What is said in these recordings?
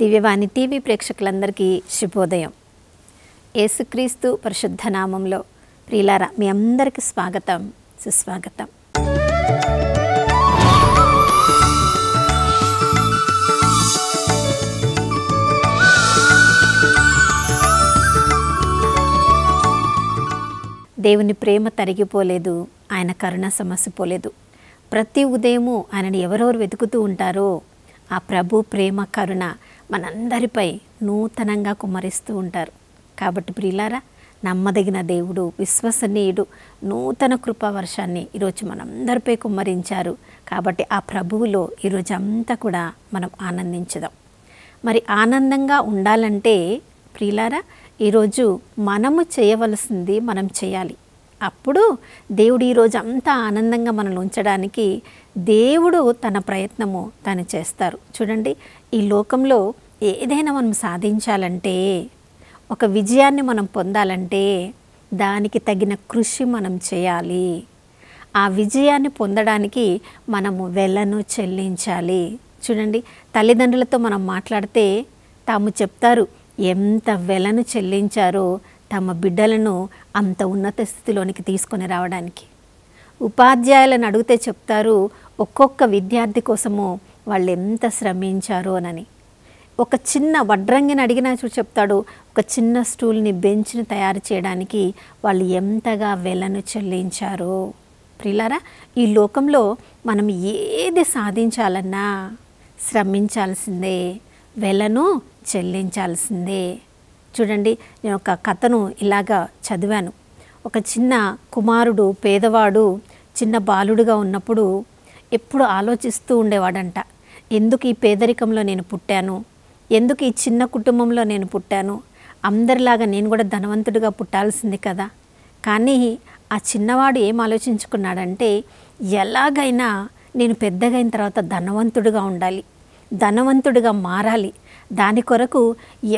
దివ్యవాణి TV ప్రేక్షకులందరికీ శుభోదయం యేసుక్రీస్తు పరిశుద్ధ నామంలో ప్రియులారా మీ అందరికీ స్వాగతం సుస్వాగతం దేవుని ప్రేమ తరిగిపోలేదు ఆయన కరుణ సమసిపోలేదు ప్రతి ఉదయము ఆయనని ఎవరెవరు వెతుకుతూ ఉంటారో ఆ ప్రభు ప్రేమ కరుణ మనందరిపై నూతనంగా కుమ్మరిస్తూ ఉంటారు కాబట్టి ప్రియులారా నమ్మదగిన దేవుడు విశ్వసనీయుడు నూతన కృపావర్షాన్ని ఈరోజు మనందరిపై కుమ్మరించారు కాబట్టి ఆ ప్రభువులో ఈరోజు అంతా కూడా మనం ఆనందించదాం మరి ఆనందంగా ఉండాలంటే ప్రియులారా ఈరోజు మనము చేయవలసింది మనం చేయాలి అప్పుడు దేవుడు ఈరోజు అంతా ఆనందంగా మనల్ని ఉంచడానికి దేవుడు తన ప్రయత్నము తను చేస్తారు చూడండి ఈ లోకంలో ఏదైనా మనం సాధించాలంటే ఒక విజయాన్ని మనం పొందాలంటే దానికి తగిన కృషి మనం చేయాలి ఆ విజయాన్ని పొందడానికి మనము వెళ్ళను చెల్లించాలి చూడండి తల్లిదండ్రులతో మనం మాట్లాడితే తాము చెప్తారు ఎంత వెలను చెల్లించారో తమ బిడ్డలను అంత ఉన్నత స్థితిలోనికి తీసుకొని రావడానికి ఉపాధ్యాయులను అడిగితే చెప్తారు ఒక్కొక్క విద్యార్థి కోసము వాళ్ళు ఎంత శ్రమించారో అని ఒక చిన్న వడ్రంగిని అడిగినా చూడు చెప్తాడు ఒక చిన్న స్టూల్ని బెంచ్ని తయారు చేయడానికి వాళ్ళు ఎంతగా వెలను చెల్లించారు ప్రిలారా ఈ లోకంలో మనం ఏది సాధించాలన్నా శ్రమించాల్సిందే వెలను చెల్లించాల్సిందే చూడండి నేను ఒక కథను ఇలాగ చదివాను ఒక చిన్న కుమారుడు పేదవాడు చిన్న బాలుడుగా ఉన్నప్పుడు ఎప్పుడు ఆలోచిస్తూ ఉండేవాడంట ఎందుకు ఈ పేదరికంలో నేను పుట్టాను ఎందుకు ఈ చిన్న కుటుంబంలో నేను పుట్టాను అందరిలాగా నేను కూడా ధనవంతుడిగా పుట్టాల్సింది కదా కానీ ఆ చిన్నవాడు ఏం ఆలోచించుకున్నాడంటే ఎలాగైనా నేను పెద్దగైన తర్వాత ధనవంతుడిగా ఉండాలి ధనవంతుడిగా మారాలి దాని కొరకు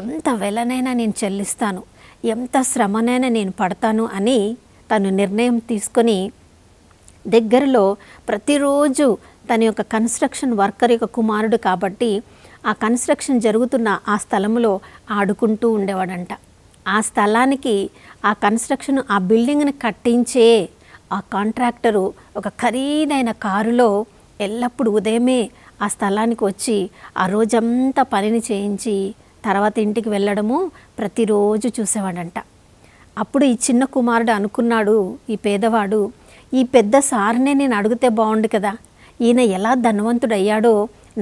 ఎంత వెలనైనా నేను చెల్లిస్తాను ఎంత శ్రమనైనా నేను పడతాను అని తను నిర్ణయం తీసుకొని దగ్గరలో ప్రతిరోజు తన యొక్క కన్స్ట్రక్షన్ వర్కర్ యొక్క కుమారుడు కాబట్టి ఆ కన్స్ట్రక్షన్ జరుగుతున్న ఆ స్థలంలో ఆడుకుంటూ ఉండేవాడంట ఆ స్థలానికి ఆ కన్స్ట్రక్షన్ ఆ బిల్డింగ్ని కట్టించే ఆ కాంట్రాక్టరు ఒక ఖరీదైన కారులో ఎల్లప్పుడూ ఉదయమే ఆ స్థలానికి వచ్చి ఆ రోజంతా పనిని చేయించి తర్వాత ఇంటికి వెళ్ళడము ప్రతిరోజు చూసేవాడంట అప్పుడు ఈ చిన్న కుమారుడు అనుకున్నాడు ఈ పేదవాడు ఈ పెద్ద సార్నే నేను అడిగితే బాగుండు కదా ఈయన ఎలా ధనవంతుడయ్యాడో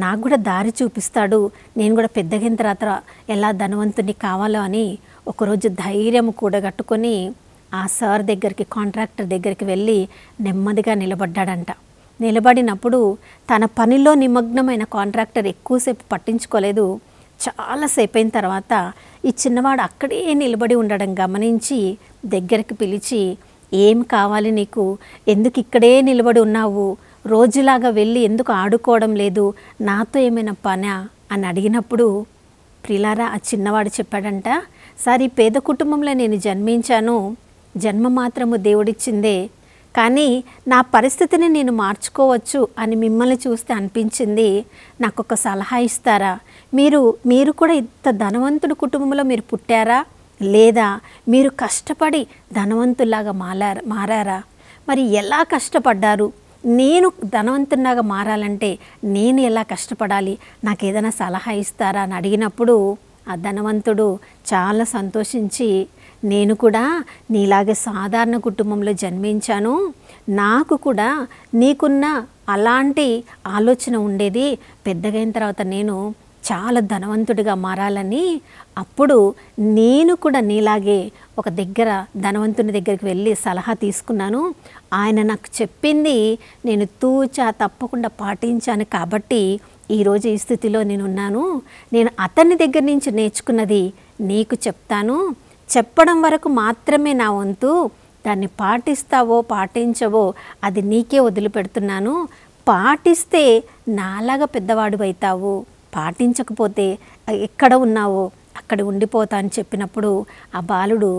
నాకు కూడా దారి చూపిస్తాడు నేను కూడా పెద్దగిన తర్వాత ఎలా ధనవంతుని కావాలో అని ఒకరోజు ధైర్యం కూడగట్టుకొని ఆ సార్ దగ్గరికి కాంట్రాక్టర్ దగ్గరికి వెళ్ళి నెమ్మదిగా నిలబడ్డాడంట నిలబడినప్పుడు తన పనిలో నిమగ్నమైన కాంట్రాక్టర్ ఎక్కువసేపు పట్టించుకోలేదు చాలాసేపు అయిన తర్వాత ఈ చిన్నవాడు అక్కడే నిలబడి ఉండడం గమనించి దగ్గరికి పిలిచి ఏం కావాలి నీకు ఎందుకు ఇక్కడే నిలబడి ఉన్నావు రోజులాగా వెళ్ళి ఎందుకు ఆడుకోవడం లేదు నాతో ఏమైనా పనా అని అడిగినప్పుడు ప్రిలారా ఆ చిన్నవాడు చెప్పాడంట సార్ ఈ పేద కుటుంబంలో నేను జన్మించాను జన్మ మాత్రము దేవుడిచ్చిందే కానీ నా పరిస్థితిని నేను మార్చుకోవచ్చు అని మిమ్మల్ని చూస్తే అనిపించింది నాకు ఒక సలహా ఇస్తారా మీరు మీరు కూడా ఇంత ధనవంతుడి కుటుంబంలో మీరు పుట్టారా లేదా మీరు కష్టపడి ధనవంతులాగా మాలారా మారారా మరి ఎలా కష్టపడ్డారు నేను ధనవంతునిగా మారాలంటే నేను ఎలా కష్టపడాలి నాకు ఏదైనా సలహా ఇస్తారా అని అడిగినప్పుడు ఆ ధనవంతుడు చాలా సంతోషించి నేను కూడా నీలాగే సాధారణ కుటుంబంలో జన్మించాను నాకు కూడా నీకున్న అలాంటి ఆలోచన ఉండేది పెద్దగైన తర్వాత నేను చాలా ధనవంతుడిగా మారాలని అప్పుడు నేను కూడా నీలాగే ఒక దగ్గర ధనవంతుని దగ్గరికి వెళ్ళి సలహా తీసుకున్నాను ఆయన నాకు చెప్పింది నేను తూచా తప్పకుండా పాటించాను కాబట్టి ఈరోజు ఈ స్థితిలో నేనున్నాను నేను అతని దగ్గర నుంచి నేర్చుకున్నది నీకు చెప్తాను చెప్పడం వరకు మాత్రమే నా వంతు దాన్ని పాటిస్తావో పాటించవో అది నీకే వదిలిపెడుతున్నాను పాటిస్తే నాలాగా పెద్దవాడు అవుతావు పాటించకపోతే ఎక్కడ ఉన్నావో అక్కడ ఉండిపోతా అని చెప్పినప్పుడు ఆ బాలుడు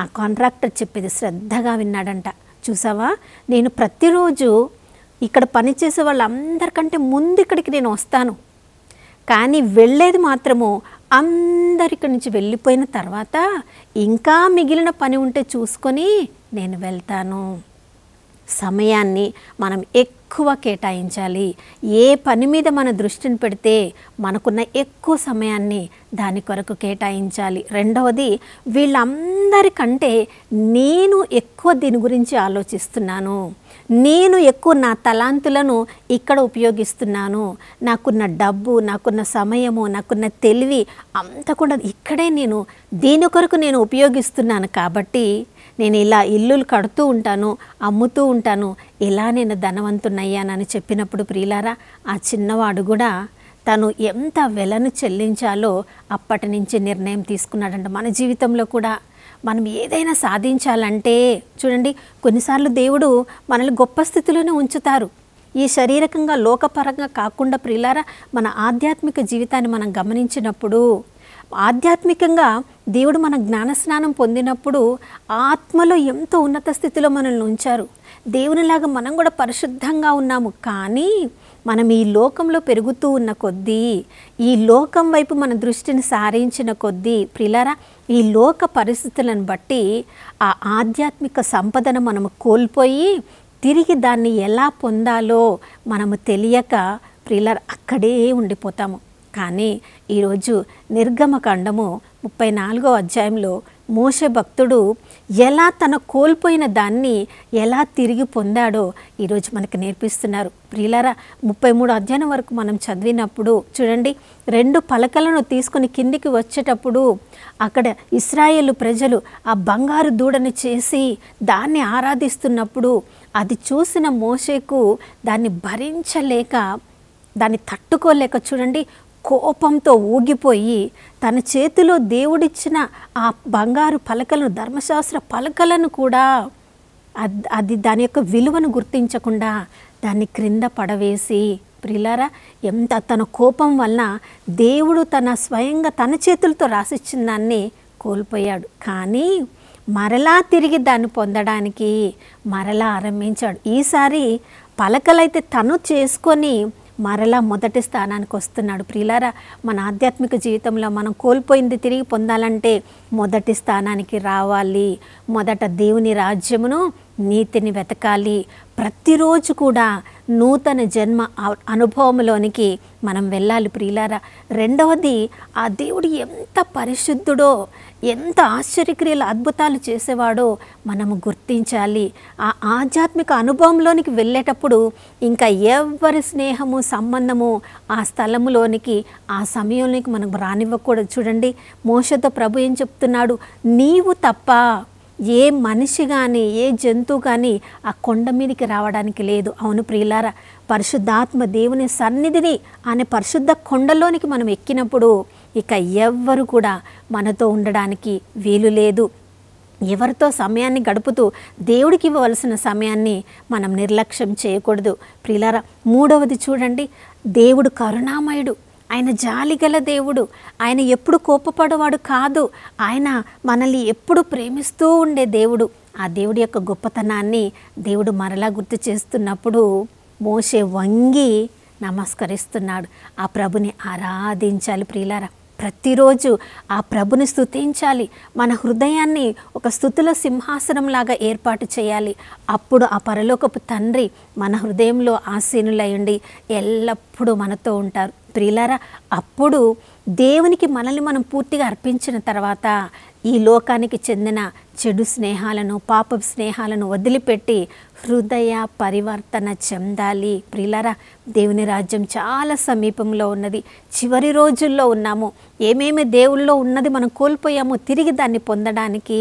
ఆ కాంట్రాక్టర్ చెప్పేది శ్రద్ధగా విన్నాడంట చూసావా నేను ప్రతిరోజు ఇక్కడ పనిచేసే వాళ్ళందరికంటే ముందు ఇక్కడికి నేను వస్తాను కానీ వెళ్ళేది మాత్రము అందరిక్కడి నుంచి వెళ్ళిపోయిన తర్వాత ఇంకా మిగిలిన పని ఉంటే చూసుకొని నేను వెళ్తాను సమయాన్ని మనం ఎక్కువ ఎక్కువ కేటాయించాలి ఏ పని మీద మన దృష్టిని పెడితే మనకున్న ఎక్కువ సమయాన్ని దాని కొరకు కేటాయించాలి రెండవది వీళ్ళందరికంటే నేను ఎక్కువ దీని గురించి ఆలోచిస్తున్నాను నేను ఎక్కువ నా తలాంతులను ఇక్కడ ఉపయోగిస్తున్నాను నాకున్న డబ్బు నాకున్న సమయము నాకున్న తెలివి అంతా కూడా ఇక్కడే నేను దీని కొరకు నేను ఉపయోగిస్తున్నాను కాబట్టి నేను ఇలా ఇల్లులు కడుతూ ఉంటాను అమ్ముతూ ఉంటాను ఇలా నేను ధనవంతున్నయ్యానని చెప్పినప్పుడు ప్రియులారా ఆ చిన్నవాడు కూడా తను ఎంత వెలను చెల్లించాలో అప్పటి నుంచి నిర్ణయం తీసుకున్నాడంట మన జీవితంలో కూడా మనం ఏదైనా సాధించాలంటే చూడండి కొన్నిసార్లు దేవుడు మనల్ని గొప్ప స్థితిలోనే ఉంచుతారు ఈ శారీరకంగా లోకపరంగా కాకుండా ప్రిలారా మన ఆధ్యాత్మిక జీవితాన్ని మనం గమనించినప్పుడు ఆధ్యాత్మికంగా దేవుడు మన జ్ఞానస్నానం పొందినప్పుడు ఆత్మలో ఎంతో ఉన్నత స్థితిలో మనల్ని ఉంచారు దేవునిలాగా మనం కూడా పరిశుద్ధంగా ఉన్నాము కానీ మనం ఈ లోకంలో పెరుగుతూ ఉన్న కొద్దీ ఈ లోకం వైపు మన దృష్టిని సారించిన కొద్దీ ప్రిలారా ఈ లోక పరిస్థితులను బట్టి ఆ ఆధ్యాత్మిక సంపదను మనము కోల్పోయి తిరిగి దాన్ని ఎలా పొందాలో మనము తెలియక ప్రిలర్ అక్కడే ఉండిపోతాము కానీ ఈరోజు నిర్గమకాండము ముప్పై నాలుగో అధ్యాయంలో మోష భక్తుడు ఎలా తన కోల్పోయిన దాన్ని ఎలా తిరిగి పొందాడో ఈరోజు మనకు నేర్పిస్తున్నారు ప్రియులారా ముప్పై మూడు అధ్యాయం వరకు మనం చదివినప్పుడు చూడండి రెండు పలకలను తీసుకుని కిందికి వచ్చేటప్పుడు అక్కడ ఇస్రాయేల్ ప్రజలు ఆ బంగారు దూడను చేసి దాన్ని ఆరాధిస్తున్నప్పుడు అది చూసిన మోషేకు దాన్ని భరించలేక దాన్ని తట్టుకోలేక చూడండి కోపంతో ఊగిపోయి తన చేతిలో దేవుడిచ్చిన ఆ బంగారు పలకలను ధర్మశాస్త్ర పలకలను కూడా అది దాని యొక్క విలువను గుర్తించకుండా దాన్ని క్రింద పడవేసి ప్రిలారా ఎంత తన కోపం వలన దేవుడు తన స్వయంగా తన చేతులతో రాసిచ్చిన దాన్ని కోల్పోయాడు కానీ మరలా తిరిగి దాన్ని పొందడానికి మరలా ఆరంభించాడు ఈసారి పలకలైతే తను చేసుకొని మరలా మొదటి స్థానానికి వస్తున్నాడు ప్రియులారా మన ఆధ్యాత్మిక జీవితంలో మనం కోల్పోయింది తిరిగి పొందాలంటే మొదటి స్థానానికి రావాలి మొదట దేవుని రాజ్యమును నీతిని వెతకాలి ప్రతిరోజు కూడా నూతన జన్మ అనుభవంలోనికి మనం వెళ్ళాలి ప్రియులారా రెండవది ఆ దేవుడు ఎంత పరిశుద్ధుడో ఎంత ఆశ్చర్యక్రియలు అద్భుతాలు చేసేవాడో మనము గుర్తించాలి ఆ ఆధ్యాత్మిక అనుభవంలోనికి వెళ్ళేటప్పుడు ఇంకా ఎవరి స్నేహము సంబంధము ఆ స్థలములోనికి ఆ సమయంలోనికి మనకు రానివ్వకూడదు చూడండి మోసతో ప్రభు ఏం చెప్తున్నాడు నీవు తప్ప ఏ మనిషి కానీ ఏ జంతువు కానీ ఆ కొండ మీదకి రావడానికి లేదు అవును ప్రియులారా పరిశుద్ధాత్మ దేవుని సన్నిధిని అనే పరిశుద్ధ కొండలోనికి మనం ఎక్కినప్పుడు ఇక ఎవ్వరు కూడా మనతో ఉండడానికి వీలు లేదు ఎవరితో సమయాన్ని గడుపుతూ దేవుడికి ఇవ్వవలసిన సమయాన్ని మనం నిర్లక్ష్యం చేయకూడదు ప్రియులారా మూడవది చూడండి దేవుడు కరుణామయుడు ఆయన జాలిగల దేవుడు ఆయన ఎప్పుడు కోపపడేవాడు కాదు ఆయన మనల్ని ఎప్పుడు ప్రేమిస్తూ ఉండే దేవుడు ఆ దేవుడి యొక్క గొప్పతనాన్ని దేవుడు మరలా గుర్తు చేస్తున్నప్పుడు మోసే వంగి నమస్కరిస్తున్నాడు ఆ ప్రభుని ఆరాధించాలి ప్రియులారా ప్రతిరోజు ఆ ప్రభుని స్థుతించాలి మన హృదయాన్ని ఒక స్థుతుల సింహాసనంలాగా ఏర్పాటు చేయాలి అప్పుడు ఆ పరలోకపు తండ్రి మన హృదయంలో ఆసీనులయ్యండి ఎల్లప్పుడూ మనతో ఉంటారు ప్రియులారా అప్పుడు దేవునికి మనల్ని మనం పూర్తిగా అర్పించిన తర్వాత ఈ లోకానికి చెందిన చెడు స్నేహాలను పాప స్నేహాలను వదిలిపెట్టి హృదయ పరివర్తన చెందాలి ప్రిలరా దేవుని రాజ్యం చాలా సమీపంలో ఉన్నది చివరి రోజుల్లో ఉన్నాము ఏమేమి దేవుల్లో ఉన్నది మనం కోల్పోయామో తిరిగి దాన్ని పొందడానికి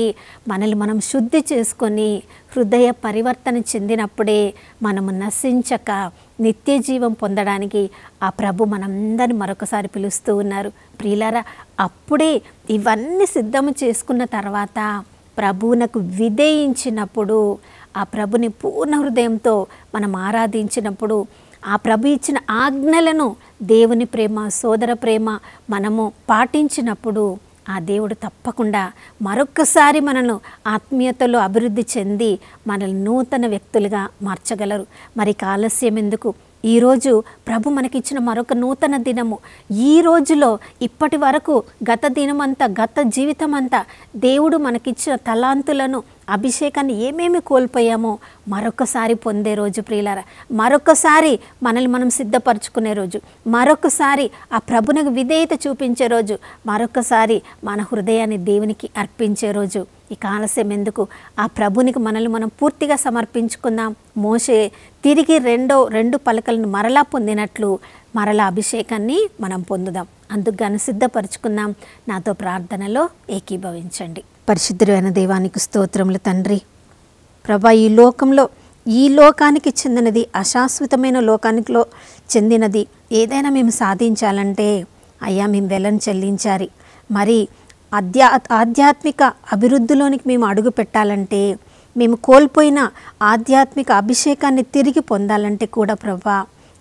మనల్ని మనం శుద్ధి చేసుకొని హృదయ పరివర్తన చెందినప్పుడే మనము నశించక నిత్య జీవం పొందడానికి ఆ ప్రభు మనందరిని మరొకసారి పిలుస్తూ ఉన్నారు ప్రియులారా అప్పుడే ఇవన్నీ సిద్ధము చేసుకున్న తర్వాత ప్రభువునకు విధేయించినప్పుడు ఆ ప్రభుని పూర్ణ హృదయంతో మనం ఆరాధించినప్పుడు ఆ ప్రభు ఇచ్చిన ఆజ్ఞలను దేవుని ప్రేమ సోదర ప్రేమ మనము పాటించినప్పుడు ఆ దేవుడు తప్పకుండా మరొక్కసారి మనను ఆత్మీయతలో అభివృద్ధి చెంది మనల్ని నూతన వ్యక్తులుగా మార్చగలరు మరి ఆలస్యం ఎందుకు ఈరోజు ప్రభు మనకిచ్చిన మరొక నూతన దినము ఈ రోజులో ఇప్పటి వరకు గత దినమంతా గత జీవితం అంతా దేవుడు మనకిచ్చిన తలాంతులను అభిషేకాన్ని ఏమేమి కోల్పోయామో మరొకసారి పొందే రోజు ప్రియులారా మరొకసారి మనల్ని మనం సిద్ధపరచుకునే రోజు మరొకసారి ఆ ప్రభునకు విధేయత చూపించే రోజు మరొకసారి మన హృదయాన్ని దేవునికి అర్పించే రోజు ఇక ఆలస్యం ఎందుకు ఆ ప్రభునికి మనల్ని మనం పూర్తిగా సమర్పించుకుందాం మోసే తిరిగి రెండో రెండు పలకలను మరలా పొందినట్లు మరలా అభిషేకాన్ని మనం పొందుదాం అందుకు సిద్ధపరచుకుందాం నాతో ప్రార్థనలో ఏకీభవించండి పరిశుద్ధమైన దేవానికి స్తోత్రములు తండ్రి ప్రభా ఈ లోకంలో ఈ లోకానికి చెందినది అశాశ్వతమైన లోకానికిలో చెందినది ఏదైనా మేము సాధించాలంటే అయ్యా మేము వెలను చెల్లించాలి మరి ఆధ్యా ఆధ్యాత్మిక అభివృద్ధిలోనికి మేము అడుగు పెట్టాలంటే మేము కోల్పోయిన ఆధ్యాత్మిక అభిషేకాన్ని తిరిగి పొందాలంటే కూడా ప్రభా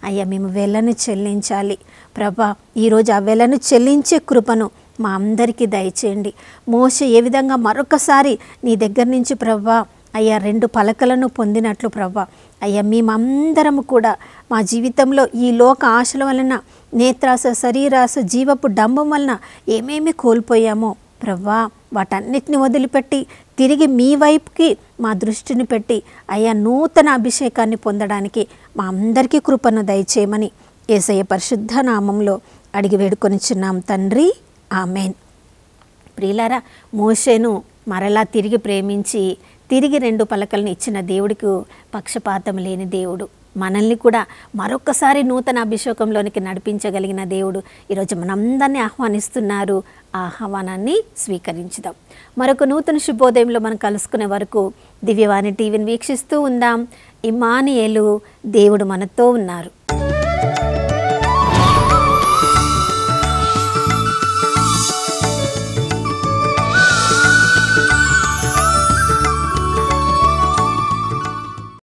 అయ్యా మేము వెలను చెల్లించాలి ప్రభా ఈరోజు ఆ వెలను చెల్లించే కృపను మా అందరికీ దయచేయండి మోస ఏ విధంగా మరొకసారి నీ దగ్గర నుంచి ప్రభా అయ్యా రెండు పలకలను పొందినట్లు ప్రభా అయ్యా మేమందరము కూడా మా జీవితంలో ఈ లోక ఆశల వలన నేత్రాస శరీరాస జీవపు డంబం వలన ఏమేమి కోల్పోయామో ప్రవ్వా వాటన్నిటిని వదిలిపెట్టి తిరిగి మీ వైపుకి మా దృష్టిని పెట్టి అయ్యా నూతన అభిషేకాన్ని పొందడానికి మా అందరికీ కృపను దయచేయమని ఏసయ్య పరిశుద్ధ నామంలో అడిగి వేడుకొని చిన్నాం తండ్రి ఆమెన్ ప్రియులారా మోషేను మరలా తిరిగి ప్రేమించి తిరిగి రెండు పలకలను ఇచ్చిన దేవుడికి పక్షపాతం లేని దేవుడు మనల్ని కూడా మరొకసారి నూతన అభిషేకంలోనికి నడిపించగలిగిన దేవుడు ఈరోజు మనందరినీ ఆహ్వానిస్తున్నారు ఆ ఆహ్వానాన్ని స్వీకరించుదాం మరొక నూతన శుభోదయంలో మనం కలుసుకునే వరకు దివ్యవాణి టీవీని వీక్షిస్తూ ఉందాం ఇమానియేలు దేవుడు మనతో ఉన్నారు